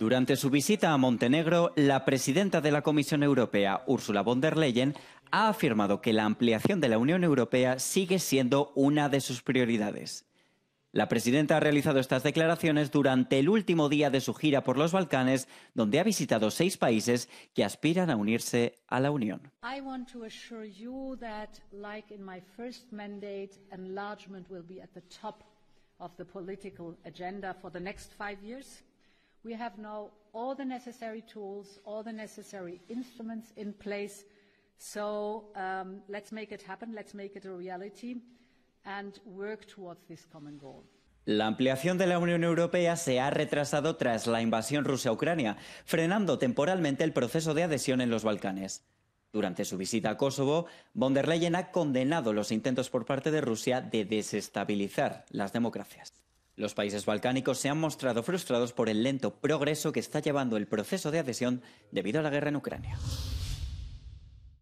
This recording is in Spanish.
Durante su visita a Montenegro, la presidenta de la Comisión Europea, Ursula von der Leyen, ha afirmado que la ampliación de la Unión Europea sigue siendo una de sus prioridades. La presidenta ha realizado estas declaraciones durante el último día de su gira por los Balcanes, donde ha visitado seis países que aspiran a unirse a la Unión. We have all the necessary tools, all the necessary instruments in place. So um, let's make it happen, let's make it a reality and work towards this common goal. La ampliación de la Unión Europea se ha retrasado tras la invasión rusa a Ucrania, frenando temporalmente el proceso de adhesión en los Balcanes. Durante su visita a Kosovo, von der Leyen ha condenado los intentos por parte de Rusia de desestabilizar las democracias. Los países balcánicos se han mostrado frustrados por el lento progreso que está llevando el proceso de adhesión debido a la guerra en Ucrania.